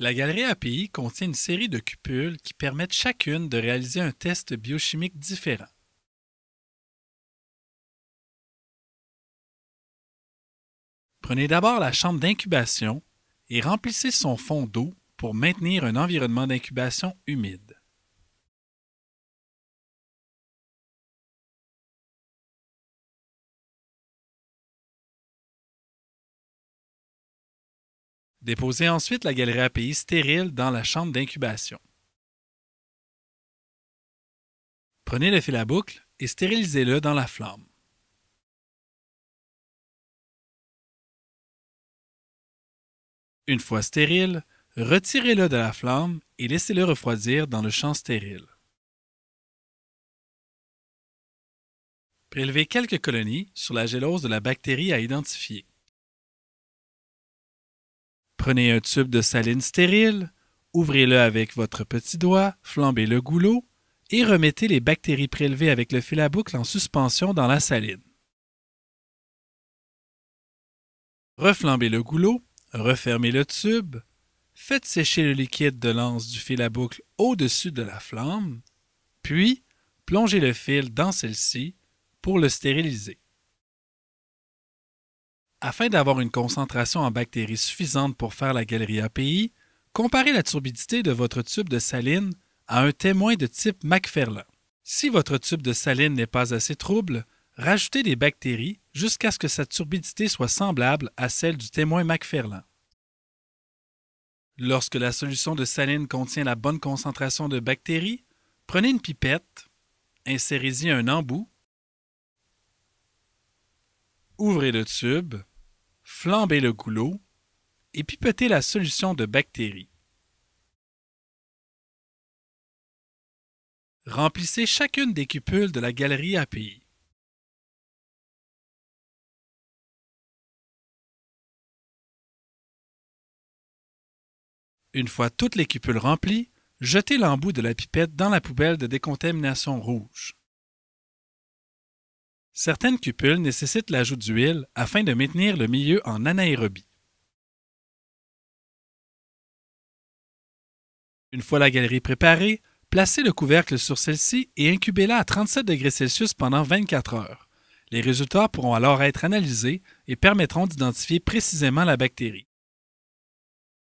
La galerie API contient une série de cupules qui permettent chacune de réaliser un test biochimique différent. Prenez d'abord la chambre d'incubation et remplissez son fond d'eau pour maintenir un environnement d'incubation humide. Déposez ensuite la galerie API stérile dans la chambre d'incubation. Prenez le fil à boucle et stérilisez-le dans la flamme. Une fois stérile, retirez-le de la flamme et laissez-le refroidir dans le champ stérile. Prélevez quelques colonies sur la gélose de la bactérie à identifier. Prenez un tube de saline stérile, ouvrez-le avec votre petit doigt, flambez le goulot et remettez les bactéries prélevées avec le fil à boucle en suspension dans la saline. Reflambez le goulot, refermez le tube, faites sécher le liquide de lance du fil à boucle au-dessus de la flamme, puis plongez le fil dans celle-ci pour le stériliser. Afin d'avoir une concentration en bactéries suffisante pour faire la galerie API, comparez la turbidité de votre tube de saline à un témoin de type Macferlan. Si votre tube de saline n'est pas assez trouble, rajoutez des bactéries jusqu'à ce que sa turbidité soit semblable à celle du témoin McFerlan. Lorsque la solution de saline contient la bonne concentration de bactéries, prenez une pipette, insérez-y un embout, ouvrez le tube, flamber le goulot et pipeter la solution de bactéries. Remplissez chacune des cupules de la galerie API. Une fois toutes les cupules remplies, jetez l'embout de la pipette dans la poubelle de décontamination rouge. Certaines cupules nécessitent l'ajout d'huile afin de maintenir le milieu en anaérobie. Une fois la galerie préparée, placez le couvercle sur celle-ci et incubez-la à 37 degrés Celsius pendant 24 heures. Les résultats pourront alors être analysés et permettront d'identifier précisément la bactérie.